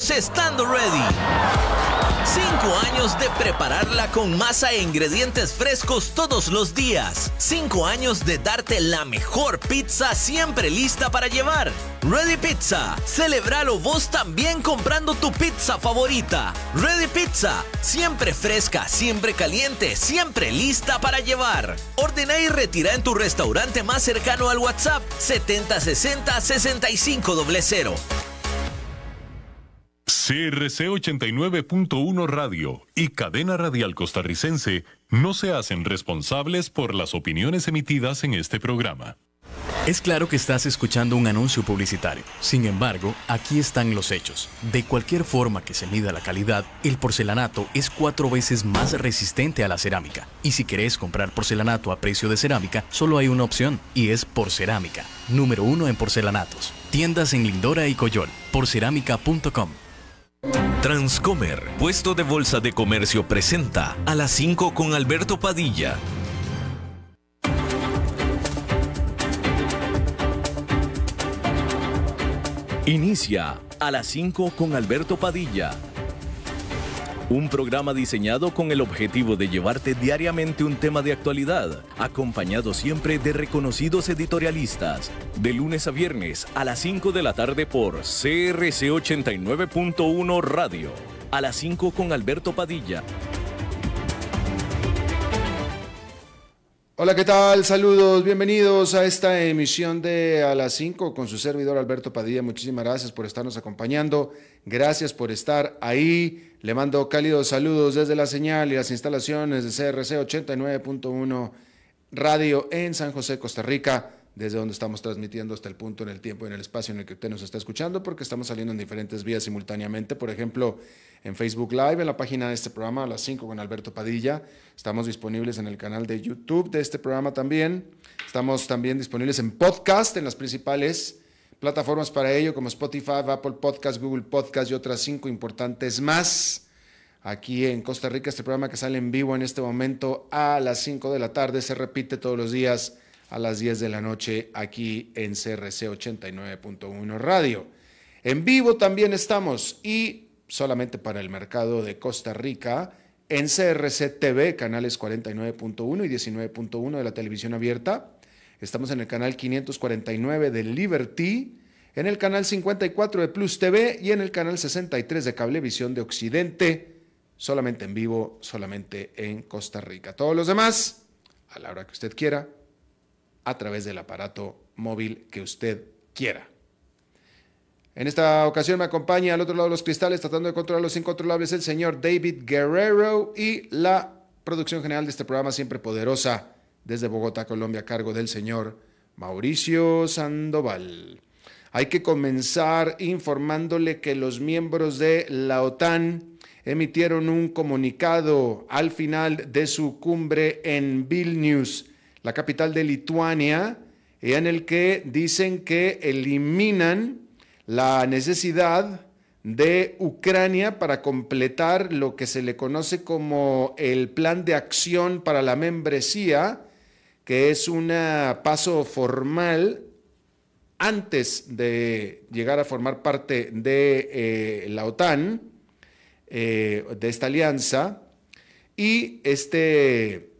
Estando Ready. Cinco años de prepararla con masa e ingredientes frescos todos los días. Cinco años de darte la mejor pizza siempre lista para llevar. Ready Pizza. Celebralo vos también comprando tu pizza favorita. Ready Pizza. Siempre fresca, siempre caliente, siempre lista para llevar. Ordena y retira en tu restaurante más cercano al WhatsApp 7060 6500. CRC 89.1 Radio y Cadena Radial Costarricense no se hacen responsables por las opiniones emitidas en este programa. Es claro que estás escuchando un anuncio publicitario. Sin embargo, aquí están los hechos. De cualquier forma que se mida la calidad, el porcelanato es cuatro veces más resistente a la cerámica. Y si querés comprar porcelanato a precio de cerámica, solo hay una opción, y es cerámica, número uno en porcelanatos. Tiendas en Lindora y Coyol, porcerámica.com. Transcomer, puesto de bolsa de comercio, presenta a las 5 con Alberto Padilla. Inicia a las 5 con Alberto Padilla un programa diseñado con el objetivo de llevarte diariamente un tema de actualidad, acompañado siempre de reconocidos editorialistas, de lunes a viernes a las 5 de la tarde por CRC 89.1 Radio, a las 5 con Alberto Padilla. Hola, ¿qué tal? Saludos, bienvenidos a esta emisión de A las 5 con su servidor Alberto Padilla. Muchísimas gracias por estarnos acompañando, gracias por estar ahí. Le mando cálidos saludos desde la señal y las instalaciones de CRC 89.1 Radio en San José, Costa Rica desde donde estamos transmitiendo hasta el punto en el tiempo y en el espacio en el que usted nos está escuchando, porque estamos saliendo en diferentes vías simultáneamente. Por ejemplo, en Facebook Live, en la página de este programa, a las 5 con Alberto Padilla. Estamos disponibles en el canal de YouTube de este programa también. Estamos también disponibles en podcast, en las principales plataformas para ello, como Spotify, Apple Podcast, Google Podcast y otras cinco importantes más. Aquí en Costa Rica, este programa que sale en vivo en este momento a las 5 de la tarde se repite todos los días a las 10 de la noche aquí en CRC 89.1 Radio. En vivo también estamos y solamente para el mercado de Costa Rica en CRC TV, canales 49.1 y 19.1 de la televisión abierta. Estamos en el canal 549 de Liberty, en el canal 54 de Plus TV y en el canal 63 de Cablevisión de Occidente, solamente en vivo, solamente en Costa Rica. Todos los demás, a la hora que usted quiera, a través del aparato móvil que usted quiera. En esta ocasión me acompaña al otro lado de los cristales tratando de controlar los incontrolables el señor David Guerrero y la producción general de este programa siempre poderosa desde Bogotá, Colombia, a cargo del señor Mauricio Sandoval. Hay que comenzar informándole que los miembros de la OTAN emitieron un comunicado al final de su cumbre en Vilnius la capital de Lituania, eh, en el que dicen que eliminan la necesidad de Ucrania para completar lo que se le conoce como el plan de acción para la membresía, que es un paso formal antes de llegar a formar parte de eh, la OTAN, eh, de esta alianza, y este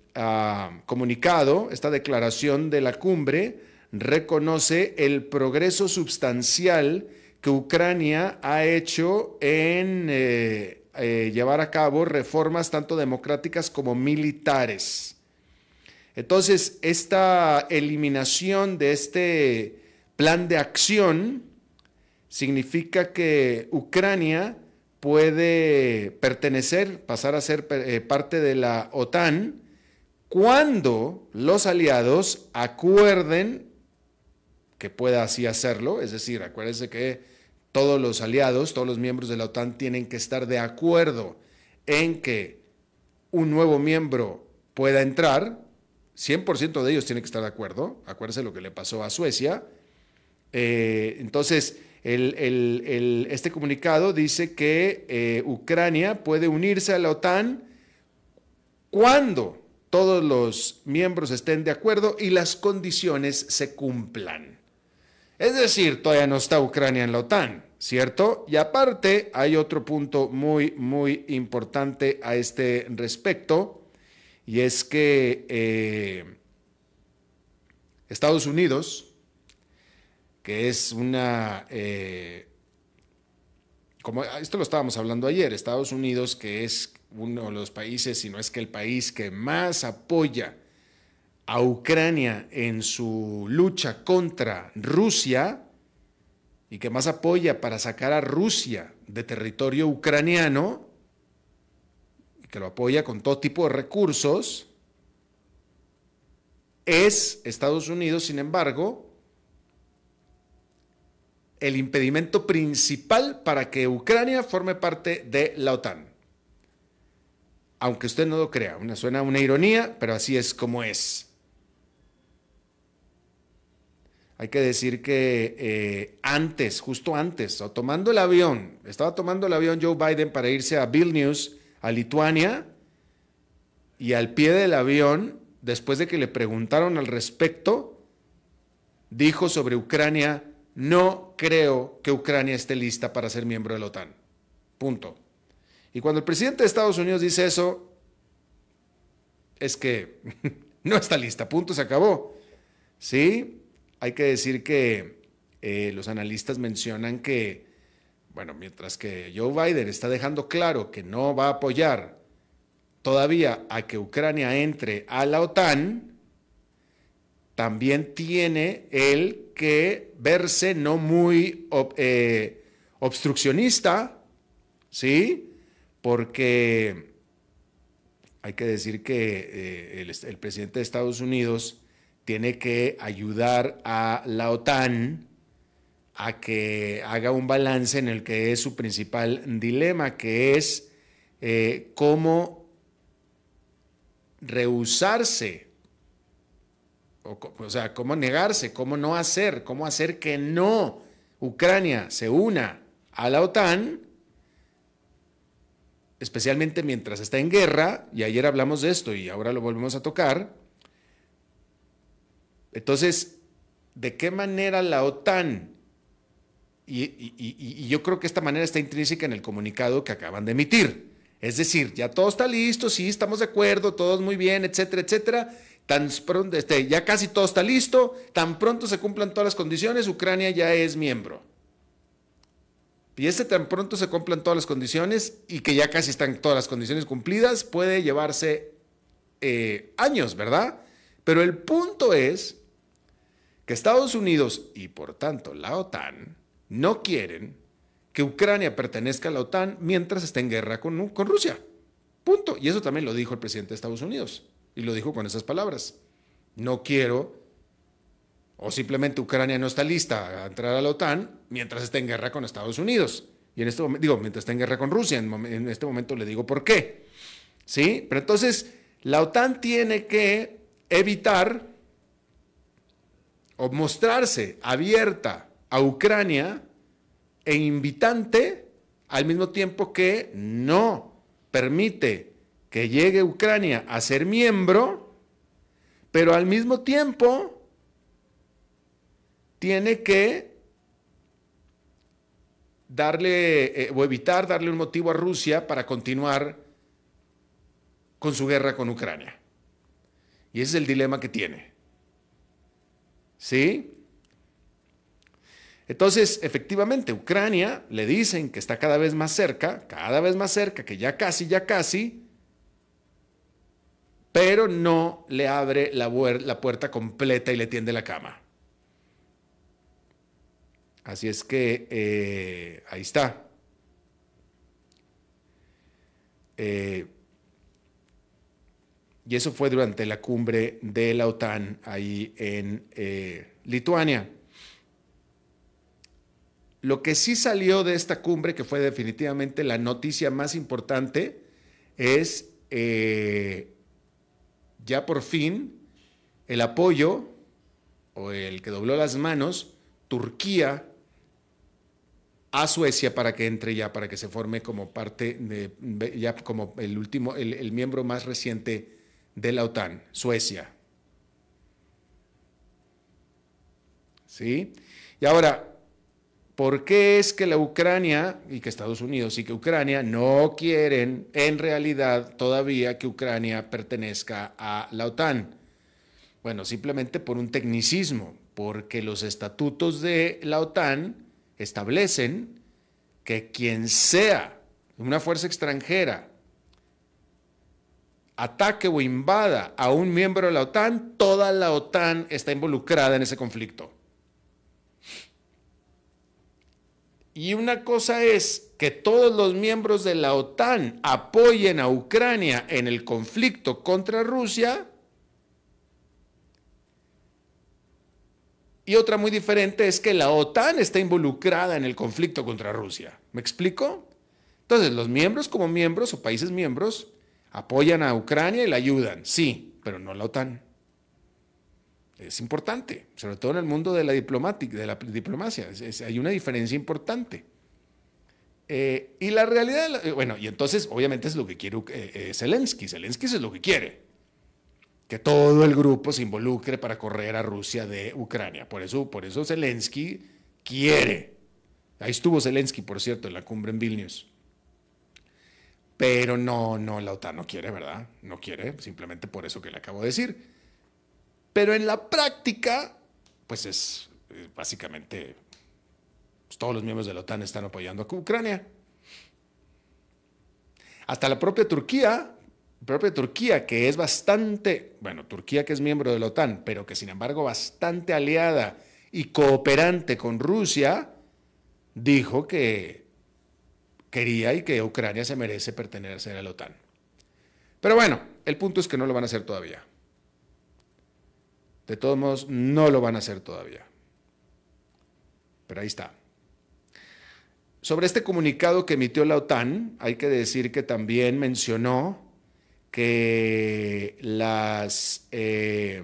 comunicado, esta declaración de la cumbre, reconoce el progreso sustancial que Ucrania ha hecho en eh, eh, llevar a cabo reformas tanto democráticas como militares. Entonces, esta eliminación de este plan de acción significa que Ucrania puede pertenecer, pasar a ser eh, parte de la OTAN cuando los aliados acuerden que pueda así hacerlo, es decir, acuérdense que todos los aliados, todos los miembros de la OTAN tienen que estar de acuerdo en que un nuevo miembro pueda entrar, 100% de ellos tienen que estar de acuerdo, acuérdense lo que le pasó a Suecia. Eh, entonces, este comunicado dice que eh, Ucrania puede unirse a la OTAN cuando todos los miembros estén de acuerdo y las condiciones se cumplan. Es decir, todavía no está Ucrania en la OTAN, ¿cierto? Y aparte, hay otro punto muy, muy importante a este respecto, y es que eh, Estados Unidos, que es una... Eh, como esto lo estábamos hablando ayer, Estados Unidos, que es uno de los países, si no es que el país que más apoya a Ucrania en su lucha contra Rusia y que más apoya para sacar a Rusia de territorio ucraniano, y que lo apoya con todo tipo de recursos, es Estados Unidos, sin embargo, el impedimento principal para que Ucrania forme parte de la OTAN aunque usted no lo crea. Una, suena una ironía, pero así es como es. Hay que decir que eh, antes, justo antes, o tomando el avión, estaba tomando el avión Joe Biden para irse a Vilnius, a Lituania, y al pie del avión, después de que le preguntaron al respecto, dijo sobre Ucrania, no creo que Ucrania esté lista para ser miembro de la OTAN. Punto. Y cuando el presidente de Estados Unidos dice eso, es que no está lista, punto, se acabó. Sí, hay que decir que eh, los analistas mencionan que, bueno, mientras que Joe Biden está dejando claro que no va a apoyar todavía a que Ucrania entre a la OTAN, también tiene el que verse no muy eh, obstruccionista, ¿sí? porque hay que decir que eh, el, presidente de Estados Unidos tiene que ayudar a la OTAN a que haga un balance en el que es su principal dilema, que es eh, cómo rehusarse, o sea, cómo negarse, cómo no hacer, cómo hacer que no Ucrania se una a la OTAN especialmente mientras está en guerra, y ayer hablamos de esto y ahora lo volvemos a tocar, entonces, ¿de qué manera la OTAN, y, yo creo que esta manera está intrínseca en el comunicado que acaban de emitir, es decir, ya todo está listo, sí, estamos de acuerdo, todos muy bien, etcétera, etcétera, tan pronto, este, ya casi todo está listo, tan pronto se cumplan todas las condiciones, Ucrania ya es miembro. Y este tan pronto se cumplan todas las condiciones y que ya casi están todas las condiciones cumplidas, puede llevarse eh, años, ¿verdad? Pero el punto es que Estados Unidos y por tanto la OTAN no quieren que Ucrania pertenezca a la OTAN mientras esté en guerra con, con, Rusia. Punto. Y eso también lo dijo el presidente de Estados Unidos. Y lo dijo con esas palabras. No quiero o simplemente Ucrania no está lista a entrar a la OTAN mientras está en guerra con Estados Unidos. Y en este momento, digo, mientras está en guerra con Rusia, en, en este momento le digo por qué. ¿Sí? Pero entonces, la OTAN tiene que evitar o mostrarse abierta a Ucrania e invitante al mismo tiempo que no permite que llegue Ucrania a ser miembro, pero al mismo tiempo tiene que darle eh, o evitar darle un motivo a Rusia para continuar con su guerra con Ucrania. Y ese es el dilema que tiene. ¿Sí? Entonces, efectivamente, Ucrania le dicen que está cada vez más cerca, cada vez más cerca, que ya casi, ya casi, pero no le abre la puerta completa y le tiende la cama. Así es que eh, ahí está. Eh, y eso fue durante la cumbre de la OTAN ahí en eh, Lituania. Lo que sí salió de esta cumbre, que fue definitivamente la noticia más importante, es ya por fin el apoyo o el que dobló las manos, Turquía a Suecia para que entre ya, para que se forme como parte, ya como el último, el miembro más reciente de la OTAN, Suecia. ¿Sí? Y ahora, ¿Por qué es que la Ucrania y que Estados Unidos y que Ucrania no quieren en realidad todavía que Ucrania pertenezca a la OTAN? Bueno, simplemente por un tecnicismo, porque los estatutos de la OTAN establecen que quien sea una fuerza extranjera ataque o invada a un miembro de la OTAN, toda la OTAN está involucrada en ese conflicto. Y una cosa es que todos los miembros de la OTAN apoyen a Ucrania en el conflicto contra Rusia Y otra muy diferente es que la OTAN está involucrada en el conflicto contra Rusia. ¿Me explico? Entonces, los miembros como miembros o países miembros apoyan a Ucrania y la ayudan, sí, pero no la OTAN. Es importante, sobre todo en el mundo de la, de la diplomacia. hay una diferencia importante. Eh, y la realidad, bueno, y entonces obviamente es lo que quiere eh, eh, Zelensky. Zelensky es lo que quiere que todo el grupo se involucre para correr a Rusia de Ucrania. Por eso, por eso Zelensky quiere. Ahí estuvo Zelensky, por cierto, en la cumbre en Vilnius. Pero no, no, la OTAN no quiere, ¿verdad? No quiere, simplemente por eso que le acabo de decir. Pero en la práctica, pues es básicamente pues, todos los miembros de la OTAN están apoyando a Ucrania. Hasta la propia Turquía propia Turquía, que es bastante, bueno, Turquía que es miembro de la OTAN, pero que sin embargo bastante aliada y cooperante con Rusia, dijo que quería y que Ucrania se merece pertenecer a la OTAN. Pero bueno, el punto es que no lo van a hacer todavía. De todos modos, no lo van a hacer todavía. Pero ahí está. Sobre este comunicado que emitió la OTAN, hay que decir que también mencionó que las eh,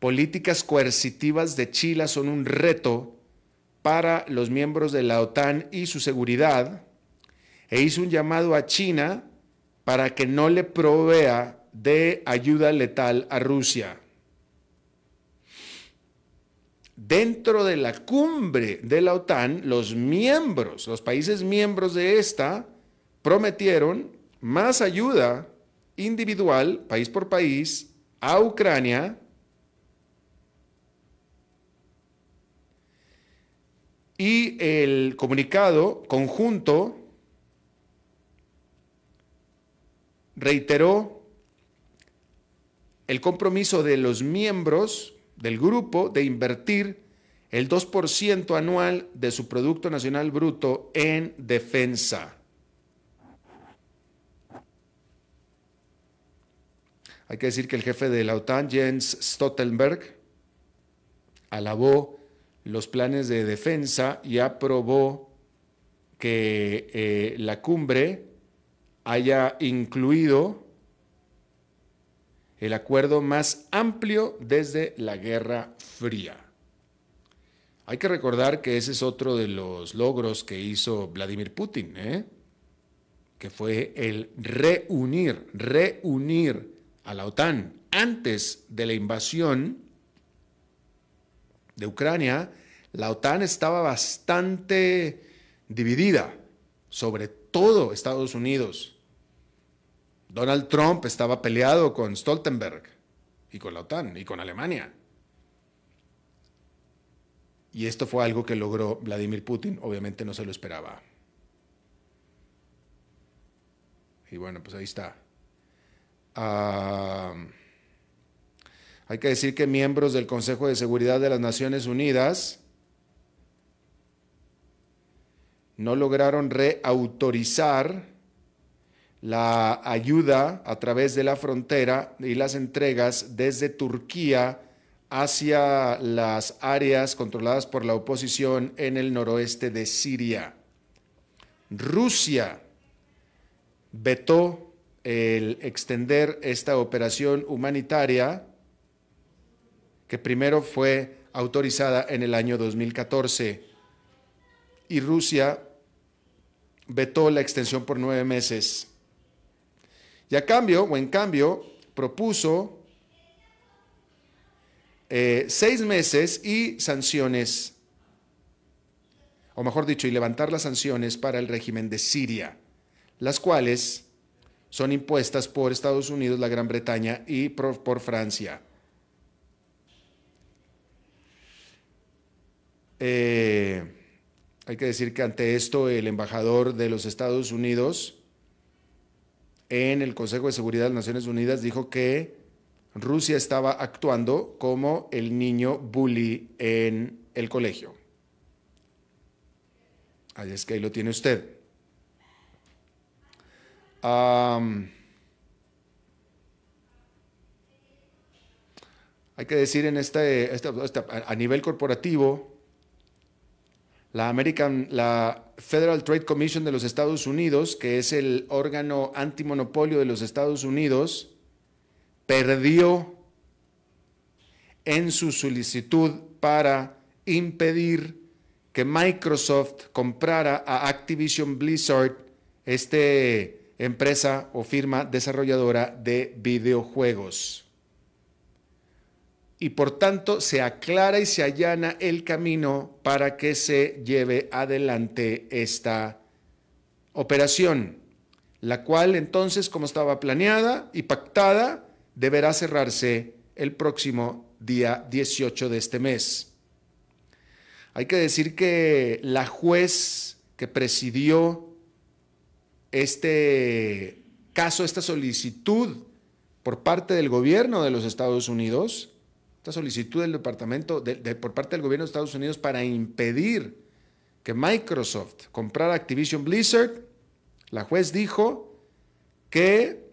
políticas coercitivas de Chile son un reto para los miembros de la OTAN y su seguridad, e hizo un llamado a China para que no le provea de ayuda letal a Rusia. Dentro de la cumbre de la OTAN, los miembros, los países miembros de esta, prometieron más ayuda individual, país por país, a Ucrania y el comunicado conjunto reiteró el compromiso de los miembros del grupo de invertir el 2% anual de su Producto Nacional Bruto en defensa. Hay que decir que el jefe de la OTAN, Jens Stoltenberg, alabó los planes de defensa y aprobó que eh, la cumbre haya incluido el acuerdo más amplio desde la Guerra Fría. Hay que recordar que ese es otro de los logros que hizo Vladimir Putin, ¿eh? que fue el reunir, reunir a la OTAN. Antes de la invasión de Ucrania, la OTAN estaba bastante dividida, sobre todo Estados Unidos. Donald Trump estaba peleado con Stoltenberg y con la OTAN y con Alemania. Y esto fue algo que logró Vladimir Putin, obviamente no se lo esperaba. Y bueno, pues ahí está. Ah, hay que decir que miembros del Consejo de Seguridad de las Naciones Unidas no lograron reautorizar la ayuda a través de la frontera y las entregas desde Turquía hacia las áreas controladas por la oposición en el noroeste de Siria. Rusia vetó el extender esta operación humanitaria que primero fue autorizada en el año 2014 y Rusia vetó la extensión por nueve meses. Y a cambio, o en cambio, propuso eh, seis meses y sanciones, o mejor dicho, y levantar las sanciones para el régimen de Siria, las cuales son impuestas por Estados Unidos, la Gran Bretaña y por, Francia. Eh, hay que decir que ante esto el embajador de los Estados Unidos en el Consejo de Seguridad de las Naciones Unidas dijo que Rusia estaba actuando como el niño bully en el colegio. Ahí es que ahí lo tiene usted hay que decir en este, este, este a nivel corporativo, la American, la Federal Trade Commission de los Estados Unidos, que es el órgano antimonopolio de los Estados Unidos, perdió en su solicitud para impedir que Microsoft comprara a Activision Blizzard este empresa o firma desarrolladora de videojuegos. Y por tanto se aclara y se allana el camino para que se lleve adelante esta operación, la cual entonces, como estaba planeada y pactada, deberá cerrarse el próximo día 18 de este mes. Hay que decir que la juez que presidió este caso, esta solicitud por parte del gobierno de los Estados Unidos, esta solicitud del departamento, por parte del gobierno de Estados Unidos para impedir que Microsoft comprara Activision Blizzard, la juez dijo que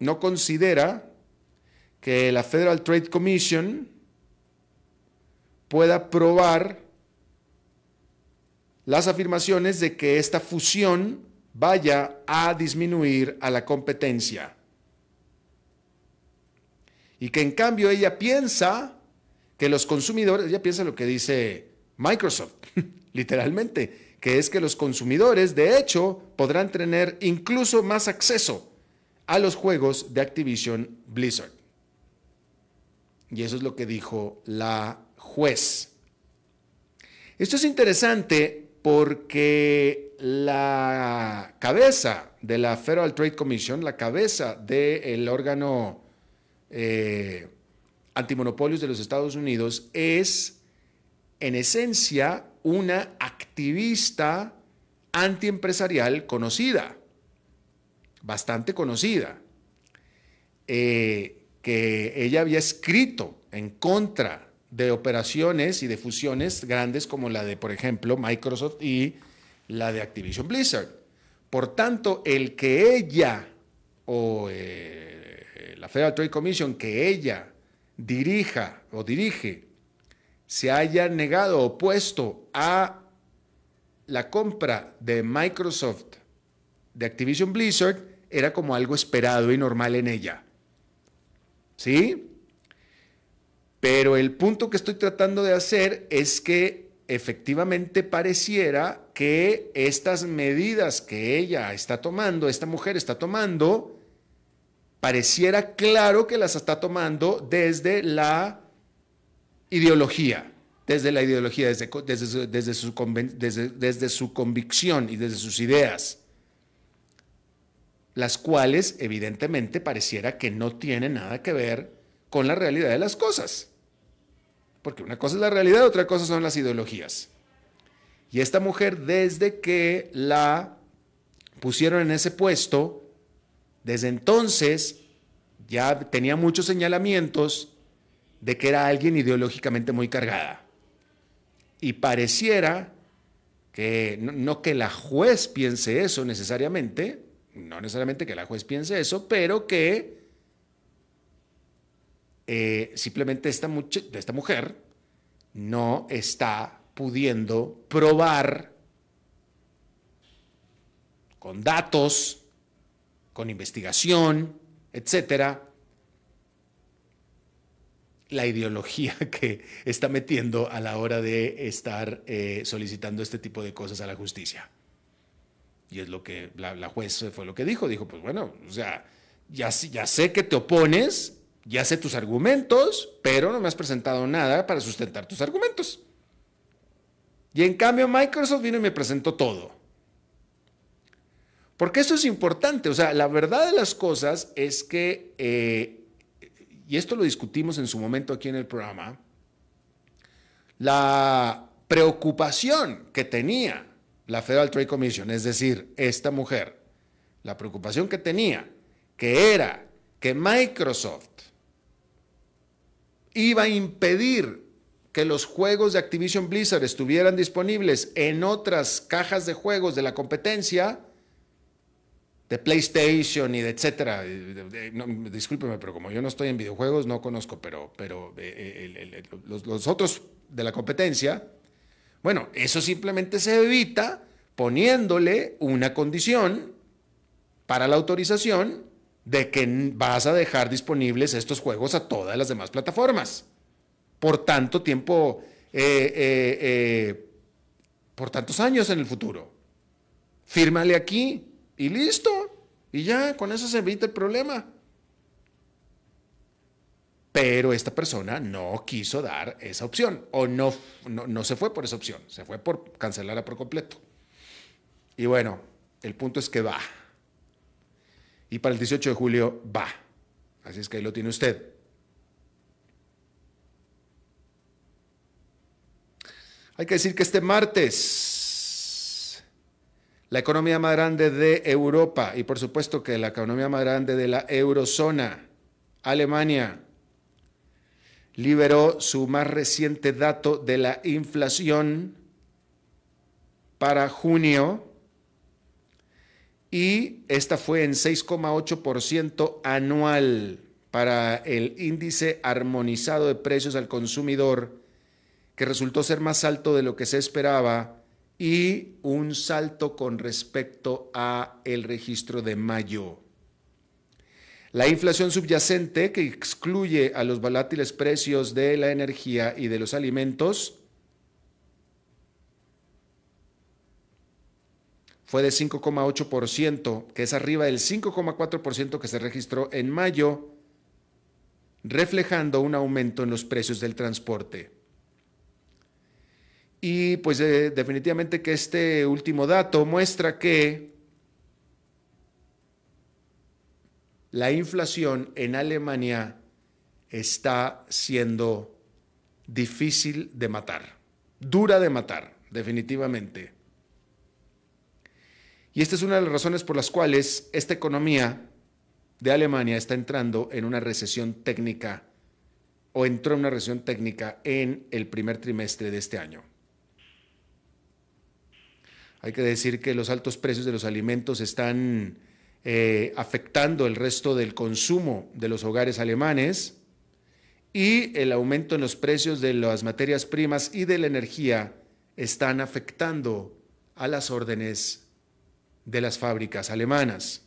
no considera que la Federal Trade Commission pueda probar las afirmaciones de que esta fusión vaya a disminuir a la competencia. Y que en cambio ella piensa que los consumidores, ella piensa lo que dice Microsoft, literalmente, que es que los consumidores de hecho podrán tener incluso más acceso a los juegos de Activision Blizzard. Y eso es lo que dijo la juez. Esto es interesante porque la cabeza de la Federal Trade Commission, la cabeza del órgano eh, antimonopolios de los Estados Unidos, es en esencia una activista antiempresarial conocida, bastante conocida, eh, que ella había escrito en contra de operaciones y de fusiones grandes como la de, por ejemplo, Microsoft y la de Activision Blizzard. Por tanto, el que ella o eh, la Federal Trade Commission, que ella dirija o dirige, se haya negado o opuesto a la compra de Microsoft de Activision Blizzard, era como algo esperado y normal en ella. ¿Sí? Pero el punto que estoy tratando de hacer es que efectivamente pareciera que estas medidas que ella está tomando, esta mujer está tomando, pareciera claro que las está tomando desde la ideología, desde la ideología, desde, su, desde, su, su convicción y desde sus ideas, las cuales evidentemente pareciera que no tienen nada que ver con la realidad de las cosas. Porque una cosa es la realidad, otra cosa son las ideologías. Y esta mujer, desde que la pusieron en ese puesto, desde entonces ya tenía muchos señalamientos de que era alguien ideológicamente muy cargada. Y pareciera que no, no, que la juez piense eso necesariamente, no necesariamente que la juez piense eso, pero que eh, simplemente esta, esta mujer no está pudiendo probar con datos, con investigación, etcétera, la ideología que está metiendo a la hora de estar eh, solicitando este tipo de cosas a la justicia. Y es lo que la, juez fue lo que dijo. Dijo, pues bueno, o sea, ya, ya sé que te opones, ya sé tus argumentos, pero no me has presentado nada para sustentar tus argumentos. Y en cambio Microsoft vino y me presentó todo. Porque esto es importante. O sea, la verdad de las cosas es que, eh, y esto lo discutimos en su momento aquí en el programa, la preocupación que tenía la Federal Trade Commission, es decir, esta mujer, la preocupación que tenía, que era que Microsoft iba a impedir que los juegos de Activision Blizzard estuvieran disponibles en otras cajas de juegos de la competencia, de PlayStation y de etcétera. discúlpeme, pero como yo no estoy en videojuegos, no conozco, pero, pero eh, eh, los, los otros de la competencia, bueno, eso simplemente se evita poniéndole una condición para la autorización de que vas a dejar disponibles estos juegos a todas las demás plataformas por tanto tiempo, eh, eh, eh, por tantos años en el futuro. Fírmale aquí y listo. Y ya, con eso se evita el problema. Pero esta persona no quiso dar esa opción o no, no, no se fue por esa opción, se fue por cancelarla por completo. Y bueno, el punto es que va y para el 18 de julio va. Así es que ahí lo tiene usted. Hay que decir que este martes la economía más grande de Europa y por supuesto que la economía más grande de la eurozona, Alemania, liberó su más reciente dato de la inflación para junio y esta fue en 6,8% anual para el índice armonizado de precios al consumidor, que resultó ser más alto de lo que se esperaba y un salto con respecto a el registro de mayo. La inflación subyacente, que excluye a los volátiles precios de la energía y de los alimentos, fue de 5,8%, que es arriba del 5,4% que se registró en mayo, reflejando un aumento en los precios del transporte. Y pues eh, definitivamente que este último dato muestra que la inflación en Alemania está siendo difícil de matar, dura de matar, definitivamente. Y esta es una de las razones por las cuales esta economía de Alemania está entrando en una recesión técnica o entró en una recesión técnica en el primer trimestre de este año. Hay que decir que los altos precios de los alimentos están eh, afectando el resto del consumo de los hogares alemanes y el aumento en los precios de las materias primas y de la energía están afectando a las órdenes de las fábricas alemanas.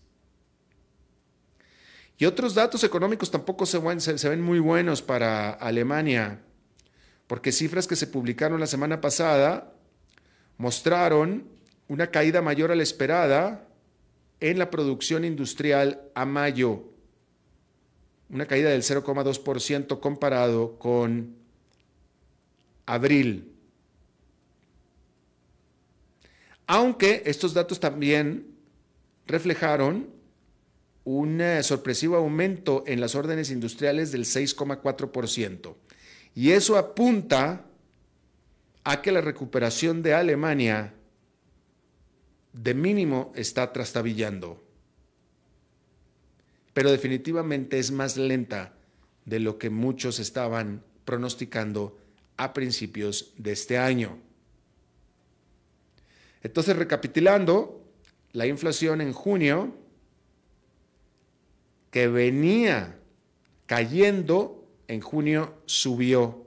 Y otros datos económicos tampoco se, ven muy buenos para Alemania, porque cifras que se publicaron la semana pasada mostraron una caída mayor a la esperada en la producción industrial a mayo, una caída del 0,2% comparado con abril. Aunque estos datos también reflejaron un eh, sorpresivo aumento en las órdenes industriales del 6,4%. Y eso apunta a que la recuperación de Alemania de mínimo está trastabillando. Pero definitivamente es más lenta de lo que muchos estaban pronosticando a principios de este año. Entonces, recapitulando, la inflación en junio, que venía cayendo, en junio subió,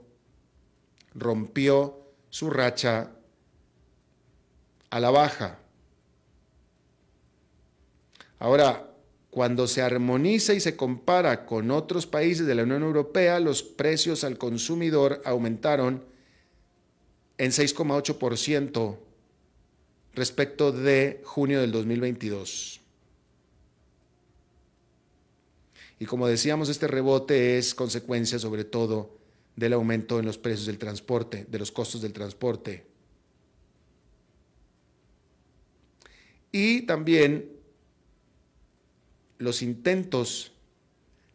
rompió su racha a la baja. Ahora, cuando se armoniza y se compara con otros países de la Unión Europea, los precios al consumidor aumentaron en 6,8% respecto de junio del 2022. Y como decíamos, este rebote es consecuencia sobre todo del aumento en los precios del transporte, de los costos del transporte. Y también los intentos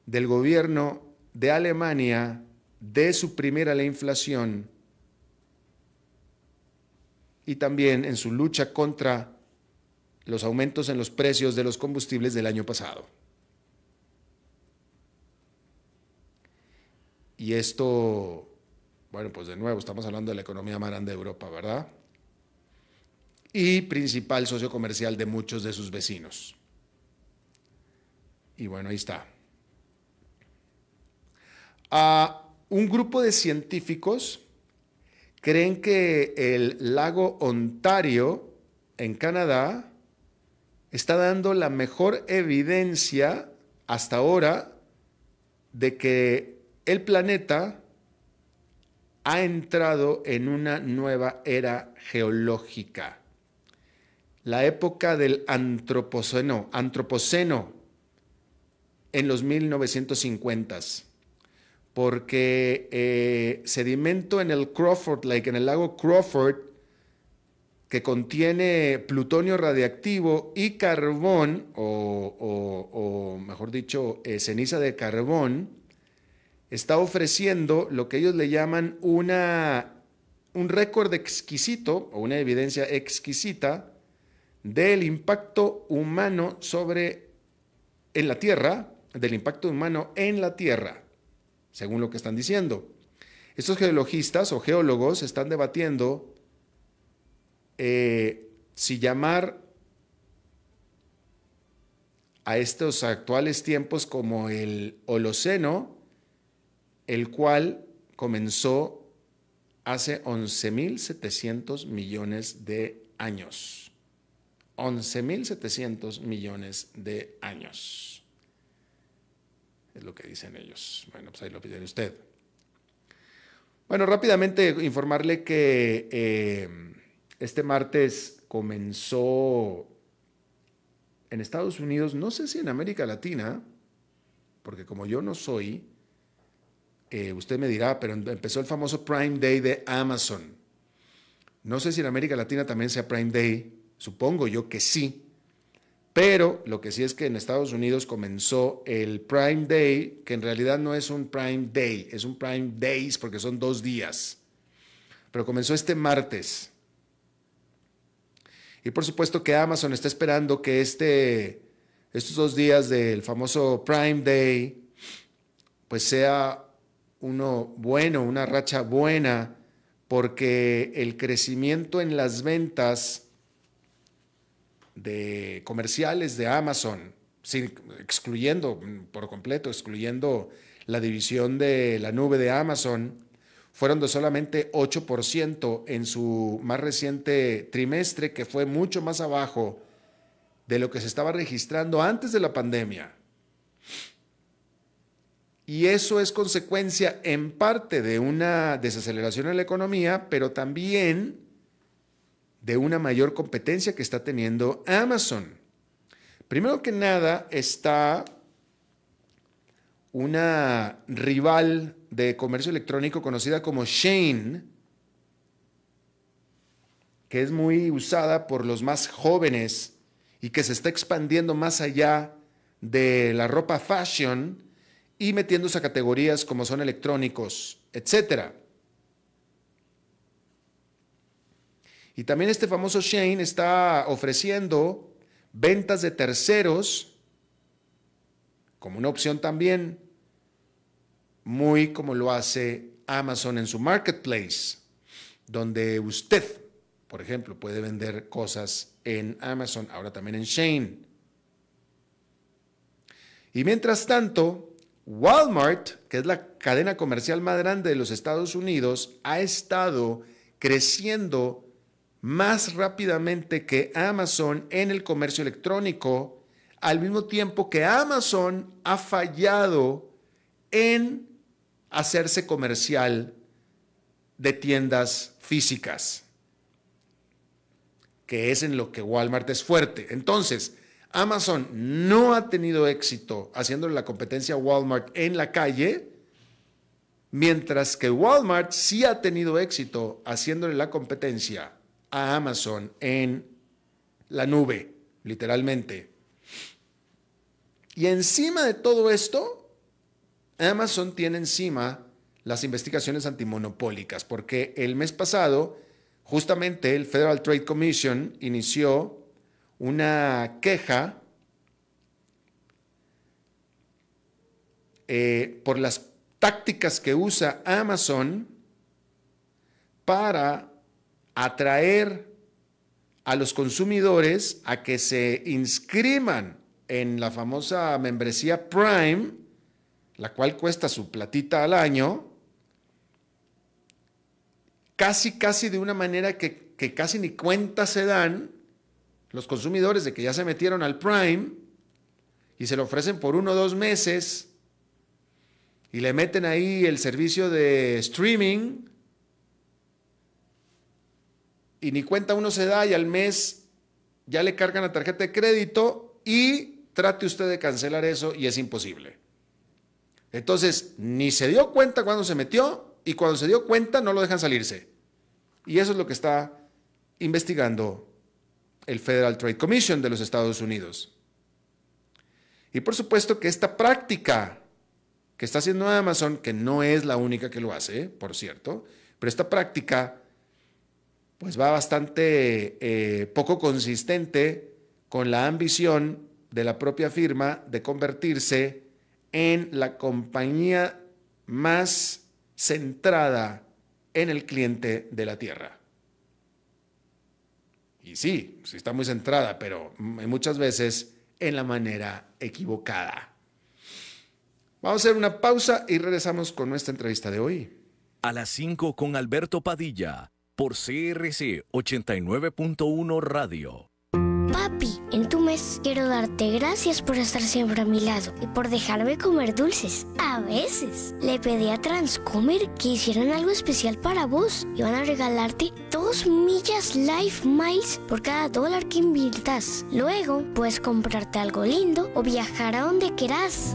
del gobierno de Alemania de suprimir a la inflación y también en su lucha contra los aumentos en los precios de los combustibles del año pasado. Y esto, bueno, pues de nuevo estamos hablando de la economía más grande de Europa, ¿verdad? Y principal socio comercial de muchos de sus vecinos. Y bueno, ahí está. A un grupo de científicos creen que el lago Ontario en Canadá está dando la mejor evidencia hasta ahora de que el planeta ha entrado en una nueva era geológica. La época del antropoceno, antropoceno en los 1950s porque eh, sedimento en el Crawford Lake, en el lago Crawford, que contiene plutonio radiactivo y carbón, o, mejor dicho, eh, ceniza de carbón, está ofreciendo lo que ellos le llaman un récord exquisito o una evidencia exquisita del impacto humano sobre en la Tierra, del impacto humano en la Tierra según lo que están diciendo. Estos geologistas o geólogos están debatiendo eh, si llamar a estos actuales tiempos como el Holoceno, el cual comenzó hace 11.700 millones de años. 11.700 millones de años. Es lo que dicen ellos. Bueno, pues ahí lo pide usted. Bueno, rápidamente informarle que eh, este martes comenzó en Estados Unidos, no sé si en América Latina, porque como yo no soy, eh, usted me dirá, pero em-, empezó el famoso Prime Day de Amazon. No sé si en América Latina también sea Prime Day, supongo yo que sí, pero lo que sí es que en Estados Unidos comenzó el Prime Day, que en realidad no es un Prime Day, es un Prime Days porque son dos días. Pero comenzó este martes. Y por supuesto que Amazon está esperando que este, estos dos días del famoso Prime Day, pues sea uno bueno, una racha buena, porque el crecimiento en las ventas de comerciales de Amazon, sin, excluyendo mm, por completo, excluyendo la división de la nube de Amazon, fueron de solamente 8% en su más reciente trimestre, que fue mucho más abajo de lo que se estaba registrando antes de la pandemia. Y eso es consecuencia en parte de una desaceleración en la economía, pero también de una mayor competencia que está teniendo Amazon. Primero que nada está una rival de comercio electrónico conocida como Shane, que es muy usada por los más jóvenes y que se está expandiendo más allá de la ropa fashion y metiéndose a categorías como son electrónicos, etcétera. Y también este famoso Shane está ofreciendo ventas de terceros como una opción también, muy como lo hace Amazon en su marketplace, donde usted, por ejemplo, puede vender cosas en Amazon, ahora también en Shane. Y mientras tanto, Walmart, que es la cadena comercial más grande de los Estados Unidos, ha estado creciendo más rápidamente que Amazon en el comercio electrónico, al mismo tiempo que Amazon ha fallado en hacerse comercial de tiendas físicas, que es en lo que Walmart es fuerte. Entonces, Amazon no ha tenido éxito haciéndole la competencia a Walmart en la calle, mientras que Walmart sí ha tenido éxito haciéndole la competencia a Amazon en la nube, literalmente. Y encima de todo esto, Amazon tiene encima las investigaciones antimonopólicas, porque el mes pasado, justamente el Federal Trade Commission inició una queja eh, por las tácticas que usa Amazon para atraer a los consumidores a que se inscriban en la famosa membresía Prime, la cual cuesta su platita al año, casi, casi de una manera que, que casi ni cuenta se dan los consumidores de que ya se metieron al Prime y se lo ofrecen por uno o dos meses y le meten ahí el servicio de streaming y ni cuenta uno se da y al mes ya le cargan la tarjeta de crédito y trate usted de cancelar eso y es imposible. Entonces, ni se dio cuenta cuando se metió y cuando se dio cuenta no lo dejan salirse. Y eso es lo que está investigando el Federal Trade Commission de los Estados Unidos. Y por supuesto que esta práctica que está haciendo Amazon, que no es la única que lo hace, por cierto, pero esta práctica pues va bastante eh, poco consistente con la ambición de la propia firma de convertirse en la compañía más centrada en el cliente de la tierra. Y sí, sí está muy centrada, pero muchas veces en la manera equivocada. Vamos a hacer una pausa y regresamos con nuestra entrevista de hoy. A las 5 con Alberto Padilla por CRC 89.1 Radio. Papi, en tu Quiero darte gracias por estar siempre a mi lado y por dejarme comer dulces. A veces le pedí a Transcomer que hicieran algo especial para vos y van a regalarte dos millas Life Miles por cada dólar que inviertas. Luego puedes comprarte algo lindo o viajar a donde quieras.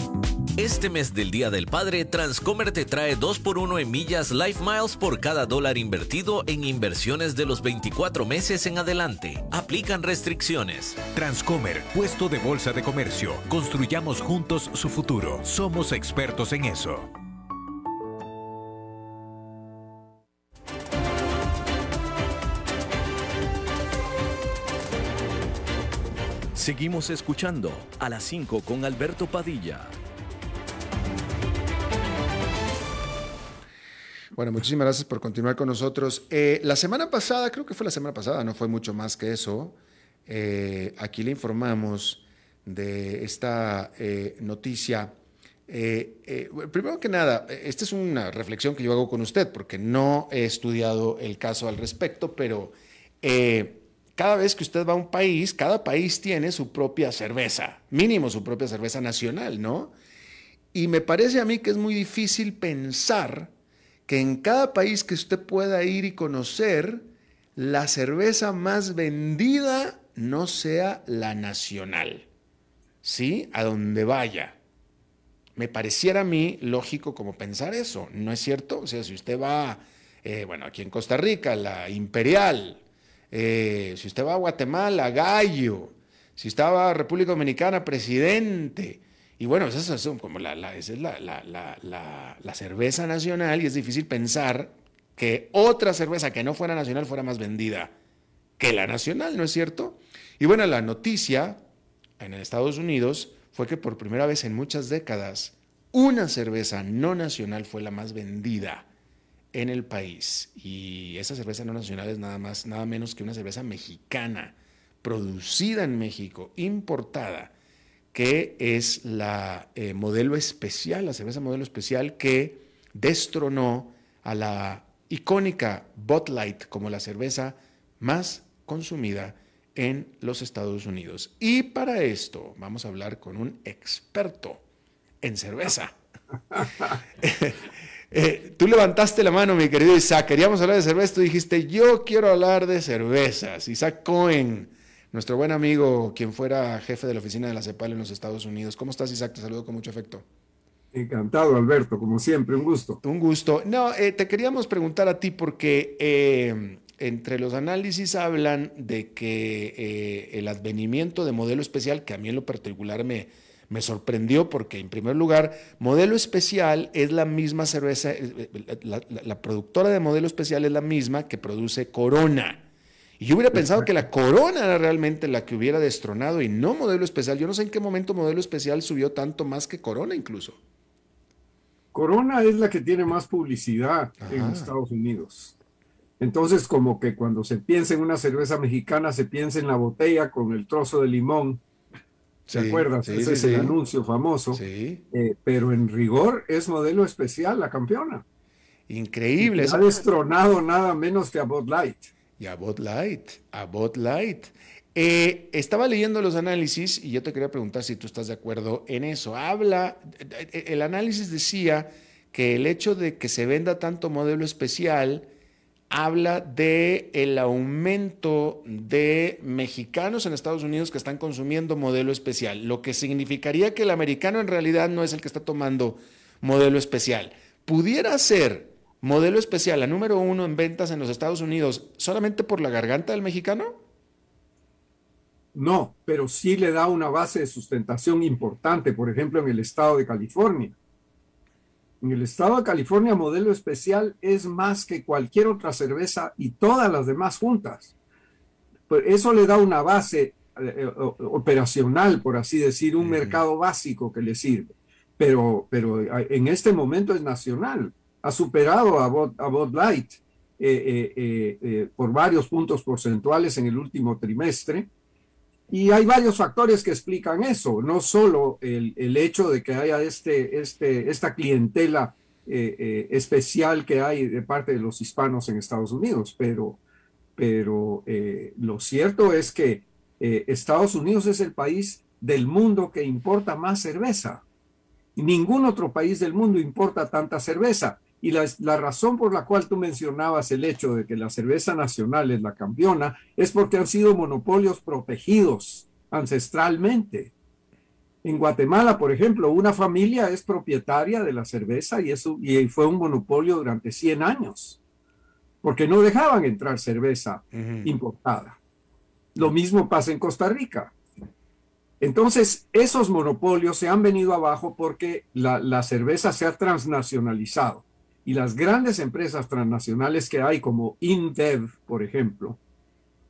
Este mes del Día del Padre, Transcomer te trae 2 por 1 en millas Life Miles por cada dólar invertido en inversiones de los 24 meses en adelante. Aplican restricciones. Transcomer puesto de bolsa de comercio. Construyamos juntos su futuro. Somos expertos en eso. Seguimos escuchando a las 5 con Alberto Padilla. Bueno, muchísimas gracias por continuar con nosotros. Eh, la semana pasada, creo que fue la semana pasada, no fue mucho más que eso, eh, aquí le informamos de esta eh, noticia. Eh, primero que nada, esta es una reflexión que yo hago con usted, porque no he estudiado el caso al respecto, pero cada vez que usted va a un país, cada país tiene su propia cerveza, mínimo su propia cerveza nacional, ¿no? Y me parece a mí que es muy difícil pensar que en cada país que usted pueda ir y conocer, la cerveza más vendida no sea la nacional, ¿sí? A donde vaya. Me pareciera a mí lógico como pensar eso, ¿no es cierto? O sea, si usted va, eh, bueno, aquí en Costa Rica, la Imperial, eh, si usted va a Guatemala, Gallo, si a República Dominicana, presidente. Y bueno, esa es, como la, cerveza nacional y es difícil pensar que otra cerveza que no fuera nacional fuera más vendida que la nacional, ¿no es cierto? Y bueno, la noticia en Estados Unidos fue que por primera vez en muchas décadas, una cerveza no nacional fue la más vendida en el país. Y esa cerveza no nacional es nada más, nada menos que una cerveza mexicana, producida en México, importada, que es la eh, modelo especial, la cerveza modelo especial que destronó a la icónica Bud Light como la cerveza más consumida en los Estados Unidos. Y para esto vamos a hablar con un experto en cerveza. Eh, tú levantaste la mano, mi querido Isaac. Queríamos hablar de cerveza. Tú dijiste, yo quiero hablar de cervezas. Isaac Cohen, nuestro buen amigo, quien fuera jefe de la oficina de la CEPAL en los Estados Unidos. ¿Cómo estás, Isaac? Te saludo con mucho afecto. Encantado, Alberto, como siempre, un gusto. Un gusto. No, eh, te queríamos preguntar a ti porque eh, entre los análisis hablan de que eh, el advenimiento de modelo especial, que a mí en lo particular me, sorprendió porque, en primer lugar, Modelo Especial es la misma cerveza, eh, eh, la, productora de Modelo Especial es la misma que produce Corona. Y yo hubiera pensado que la Corona era realmente la que hubiera destronado y no Modelo Especial. Yo no sé en qué momento Modelo Especial subió tanto más que Corona incluso. Corona es la que tiene más publicidad en Estados Unidos. Entonces, como que cuando se piensa en una cerveza mexicana, se piensa en la botella con el trozo de limón. ¿Se acuerdan? acuerdas? Ese es el anuncio famoso. Sí. Eh, pero en rigor es modelo especial la campeona. Increíble. ha destronado nada menos que a Bud Light. Y a Bud Light, a Bot Light. Eh, estaba leyendo los análisis y yo te quería preguntar si tú estás de acuerdo en eso. Habla, eh, el análisis decía que el hecho de que se venda tanto modelo especial habla de el aumento de mexicanos en Estados Unidos que están consumiendo modelo especial, lo que significaría que el americano en realidad no es el que está tomando modelo especial. Pudiera ser modelo especial la número uno en ventas en los Estados Unidos solamente por la garganta del mexicano? No, pero sí le da una base de sustentación importante, por ejemplo, en el estado de California en el estado de California, modelo especial es más que cualquier otra cerveza y todas las demás juntas. Pues, eso le da una base eh, eh, operacional, por así decir, un mercado básico que le sirve. Pero, pero eh, en este momento es nacional. Ha superado a Bud, Light por varios puntos porcentuales en el último trimestre y hay varios factores que explican eso, no solo el, hecho de que haya este, este, esta clientela eh, eh, especial que hay de parte de los hispanos en Estados Unidos, pero, pero eh, lo cierto es que Estados Unidos es el país del mundo que importa más cerveza. Ningún otro país del mundo importa tanta cerveza. Y la, razón por la cual tú mencionabas el hecho de que la cerveza nacional es la campeona es porque han sido monopolios protegidos ancestralmente. En Guatemala, por ejemplo, una familia es propietaria de la cerveza y, eso, y fue un monopolio durante 100 años, porque no dejaban entrar cerveza importada. Lo mismo pasa en Costa Rica. Entonces, esos monopolios se han venido abajo porque la cerveza se ha transnacionalizado. Y las grandes empresas transnacionales que hay, como InDev, por ejemplo,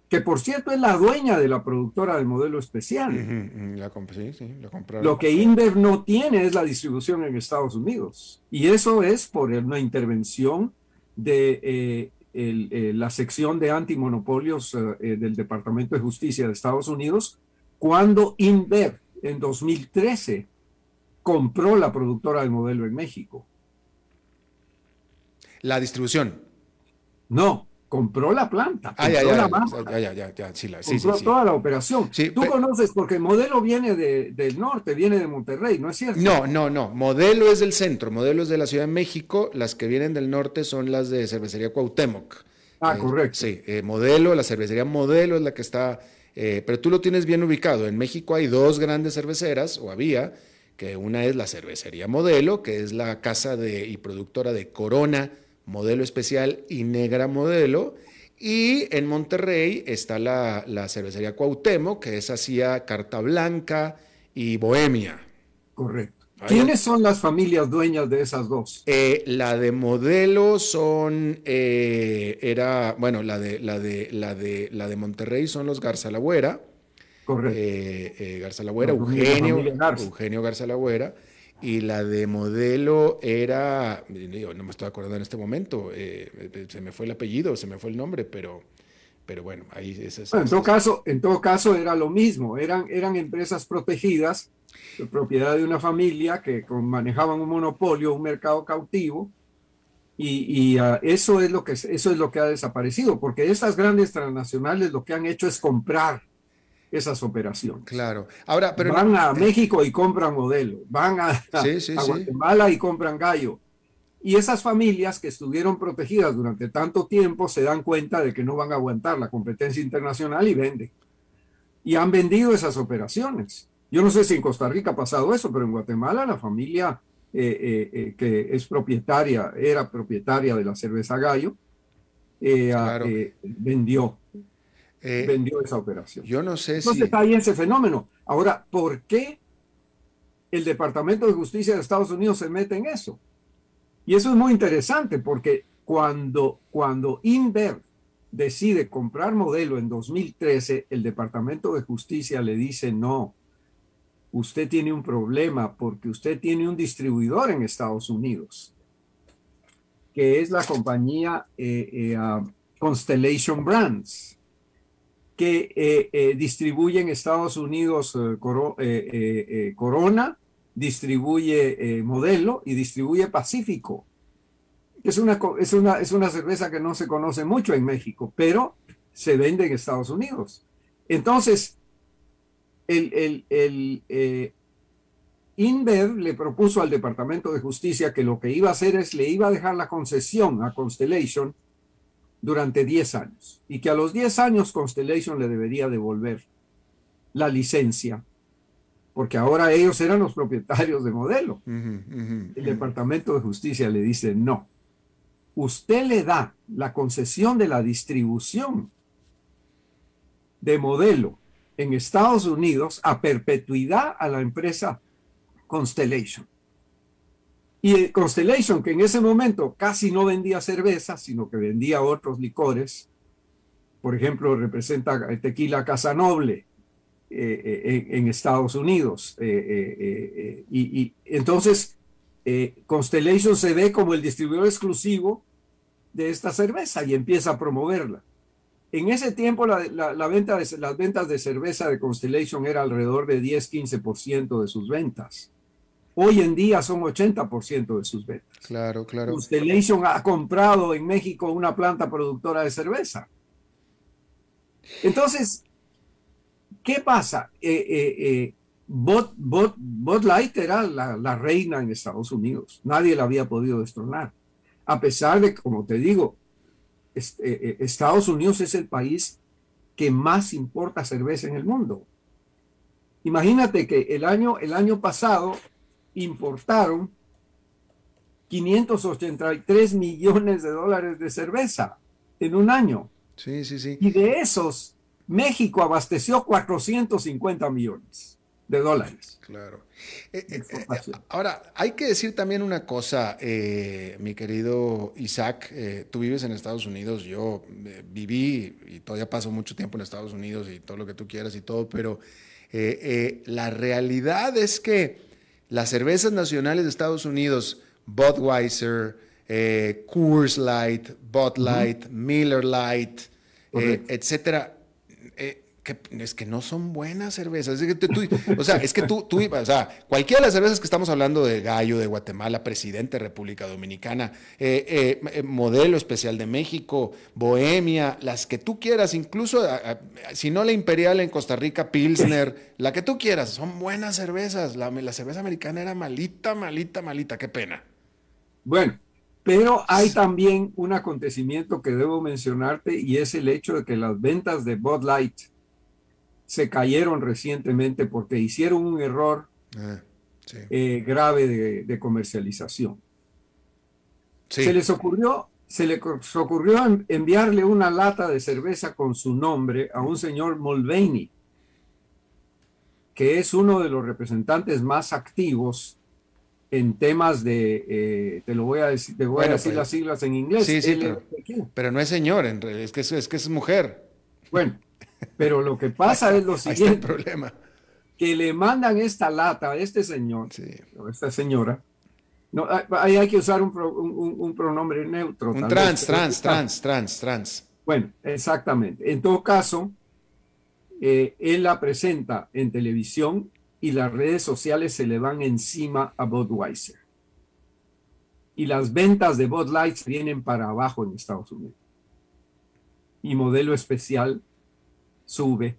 que por cierto es la dueña de la productora del modelo especial. Lo que INDEV no tiene es la distribución en Estados Unidos. Y eso es por una intervención de eh, eh, la sección de antimonopolios eh, del Departamento de Justicia de Estados Unidos, cuando INDEV en 2013 compró la productora del modelo en México la distribución. No, compró la planta, ah, compró ya, ya, ya, ya, ya, sí, sí, compró toda la operación. Tú conoces, porque modelo viene del norte, viene de Monterrey, ¿no es cierto? No, no, no, modelo es del centro, modelo es de la Ciudad de México, las que vienen del norte son las de Cervecería Cuauhtémoc. Ah, eh, correcto. Sí, eh, modelo, la cervecería modelo es la que está, eh, pero tú lo tienes bien ubicado. En México hay dos grandes cerveceras, o había, que una es la cervecería modelo, que es la casa de, y productora de Corona, modelo especial y negra modelo. Y en Monterrey está la, cervecería Cuauhtémoc, que es hacia Carta Blanca y Bohemia. Correcto. ¿Quiénes son las familias dueñas de esas dos? Eh, la de modelo son, eh, era, bueno, la de, la de, la de, la de Monterrey son los Garza Correcto. Eh, eh Garza Eugenio, Garza. Eugenio Garza y la de modelo era, digo, no me estoy acordando en este momento, eh, se me fue el apellido, se me fue el nombre, pero, pero bueno, ahí es... eso. en, todo caso, en todo caso era lo mismo, eran, eran empresas protegidas, propiedad de una familia que manejaban un monopolio, un mercado cautivo, y, ah, eso, es lo que, eso es lo que ha desaparecido, porque estas grandes transnacionales lo que han hecho es comprar esas operaciones. Claro. Ahora, pero van a México y compran modelo, van a, Guatemala y compran gallo. Y esas familias que estuvieron protegidas durante tanto tiempo se dan cuenta de que no van a aguantar la competencia internacional y venden. Y han vendido esas operaciones. Yo no sé si en Costa Rica ha pasado eso, pero en Guatemala la familia eh, eh, eh, que es propietaria, era propietaria de la cerveza Gallo, vendió. Eh, vendió esa operación. Yo no sé Entonces está ahí ese fenómeno. Ahora, ¿por qué el Departamento de Justicia de Estados Unidos se mete en eso? Y eso es muy interesante porque cuando, cuando Inver decide comprar modelo en 2013, el Departamento de Justicia le dice no. Usted tiene un problema porque usted tiene un distribuidor en Estados Unidos, que es la compañía eh, eh, ah, Constellation Brands que eh, eh, distribuye en Estados Unidos eh, Corona, distribuye Modelo y distribuye Pacífico. Es una, una, es una cerveza que no se conoce mucho en México, pero se vende en Estados Unidos. Entonces, el, le propuso al Departamento de Justicia que lo que iba a hacer es le iba a dejar la concesión a Constellation durante 10 años y que a los 10 años Constellation le debería devolver la licencia, porque ahora ellos eran los propietarios de modelo. El Departamento de Justicia le dice, no, usted le da la concesión de la distribución de modelo en Estados Unidos a perpetuidad a la empresa Constellation. Y Constellation, que en ese momento casi no vendía cerveza, sino que vendía otros licores, por ejemplo, representa tequila Casa Noble eh, eh, en, Estados Unidos. Eh, y, entonces, Constellation se ve como el distribuidor exclusivo de esta cerveza y empieza a promoverla. En ese tiempo venta las ventas de cerveza de Constellation era alrededor de 10-15% de sus ventas. Hoy en día son 80% de sus ventas. Claro, claro. Constellation ha comprado en México una planta productora de cerveza. Entonces, ¿qué pasa? Eh, eh, eh Light era la, reina en Estados Unidos. Nadie la había podido destronar. A pesar de, como te digo, eh, Estados Unidos es el país que más importa cerveza en el mundo. Imagínate que el año, el año pasado importaron 583 millones de dólares de cerveza en un año. Sí, sí, sí. Y de esos, México abasteció 450 millones de dólares. Claro. Eh, eh, eh, ahora, hay que decir también una cosa, mi querido Isaac, tú vives en Estados Unidos, yo viví y todavía paso mucho tiempo en Estados Unidos y todo lo que tú quieras y todo, pero la realidad es que las cervezas nacionales de Estados Unidos, Budweiser, eh, Coors Light, Bud Light, Miller Light, eh, etcétera, es que no son buenas cervezas. Es que tú, o sea, es que tú, o sea, cualquiera de las cervezas que estamos hablando de Gallo, de Guatemala, Presidente, República Dominicana, eh, eh, eh, Modelo Especial de México, Bohemia, las que tú quieras, incluso si no la Imperial en Costa Rica, Pilsner, la que tú quieras, son buenas cervezas. La, la cerveza americana era malita, malita, malita, qué pena. Bueno, pero hay también un acontecimiento que debo mencionarte y es el hecho de que las ventas de Bud Light se cayeron recientemente porque hicieron un error ah, eh, grave de, comercialización. Se les ocurrió, se ocurrió enviarle una lata de cerveza con su nombre a un señor Mulvaney, que es uno de los representantes más activos en temas de, eh, te lo voy a decir, te voy a decir pues, las siglas en inglés. Sí, sí, pero, pero, no es señor, que es que es mujer. Bueno, pero lo que pasa es lo siguiente. El problema. Que le mandan esta lata a este señor, o esta señora. No, ah, ahí hay que usar un, pronombre neutro. Un trans, trans, trans, trans, trans. Bueno, exactamente. En todo caso, eh, él la presenta en televisión y las redes sociales se le van encima a Budweiser. Y las ventas de Bud Lights vienen para abajo en Estados Unidos. Y modelo especial sube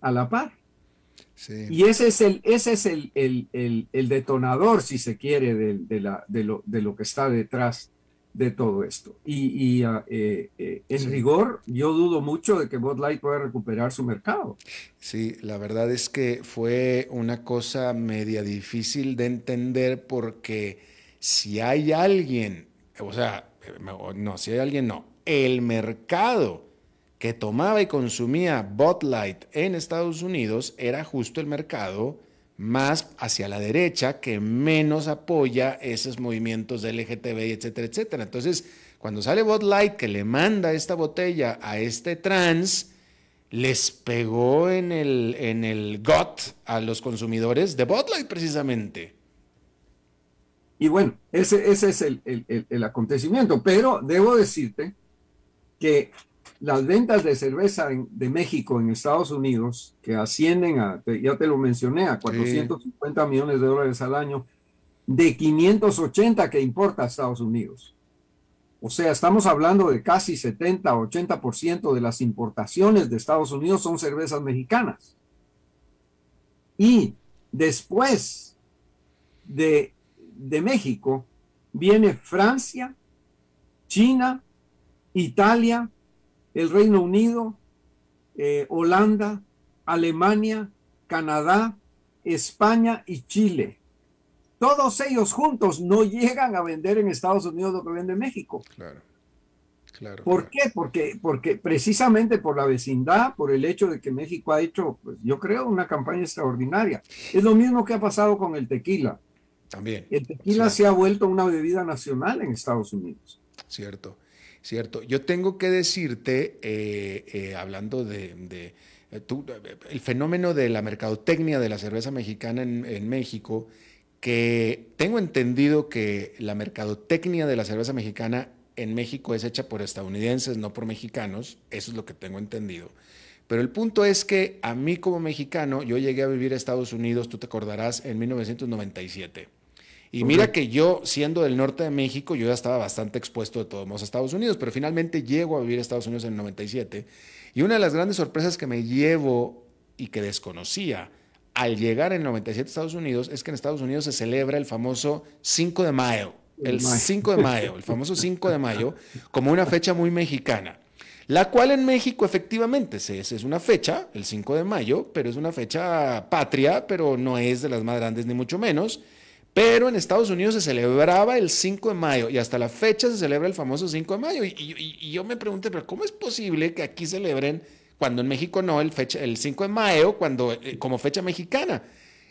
a la par. Y ese es el, ese es el, detonador, si se quiere, de, la, de, lo, que está detrás de todo esto. Y, ah, eh, eh, en rigor, yo dudo mucho de que Bud Light pueda recuperar su mercado. Sí, la verdad es que fue una cosa media difícil de entender porque si hay alguien, o sea, no, si hay alguien, no, el mercado que tomaba y consumía Bud Light en Estados Unidos era justo el mercado más hacia la derecha que menos apoya esos movimientos de LGTB, etcétera, etcétera. Entonces, cuando sale Bud Light que le manda esta botella a este trans, les pegó en el, en el a los consumidores de Bud Light precisamente. Y bueno, ese, ese es el, el, acontecimiento, pero debo decirte que las ventas de cerveza de México en Estados Unidos, que ascienden a, ya te lo mencioné, a 450 millones de dólares al año, de 580 que importa Estados Unidos. O sea, estamos hablando de casi 70 80% de las importaciones de Estados Unidos son cervezas mexicanas. Y después de, de México viene Francia, China, Italia, el Reino Unido, eh, Holanda, Alemania, Canadá, España y Chile. Todos ellos juntos no llegan a vender en Estados Unidos lo que vende México. Claro. Claro, ¿Por qué? Porque, porque precisamente por la vecindad, por el hecho de que México ha hecho, pues, yo creo, una campaña extraordinaria. Es lo mismo que ha pasado con el tequila. También. El tequila se ha vuelto una bebida nacional en Estados Unidos. Cierto. Yo tengo que decirte, eh, eh, hablando de, eh, el fenómeno de la mercadotecnia de la cerveza mexicana en, en, México, que tengo entendido que la mercadotecnia de la cerveza mexicana en México es hecha por estadounidenses, no por mexicanos, eso es lo que tengo entendido. Pero el punto es que a mí como mexicano, yo llegué a vivir a Estados Unidos, tú te acordarás, en 1997. Y mira que yo, siendo del norte de México, yo ya estaba bastante expuesto de todos modos a Estados Unidos, pero finalmente llego a vivir a Estados Unidos en el 97. Y una de las grandes sorpresas que me llevo y que desconocía al llegar en el 97 a Estados Unidos es que en Estados Unidos se celebra el famoso 5 de mayo, el 5 de mayo, el famoso 5 de mayo, como una fecha muy mexicana. La cual en México efectivamente es, una fecha, el 5 de mayo, pero es una fecha patria, pero no es de las más grandes ni mucho menos. Pero en Estados Unidos se celebraba el 5 de mayo y hasta la fecha se celebra el famoso 5 de mayo. Y, yo me pregunté, pero ¿cómo es posible que aquí celebren cuando en México no el, el 5 de mayo cuando, eh, como fecha mexicana?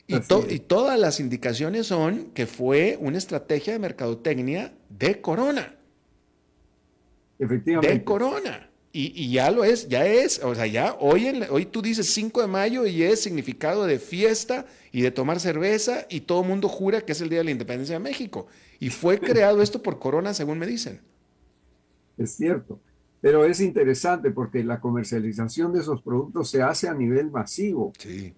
Y, y, todas las indicaciones son que fue una estrategia de mercadotecnia de Corona. Efectivamente. De Corona. Y, ya lo es, ya es, o sea, ya hoy, en, hoy tú dices 5 de mayo y es significado de fiesta y de tomar cerveza y todo el mundo jura que es el Día de la Independencia de México. Y fue creado esto por Corona, según me dicen. Es cierto, pero es interesante porque la comercialización de esos productos se hace a nivel masivo. Sí.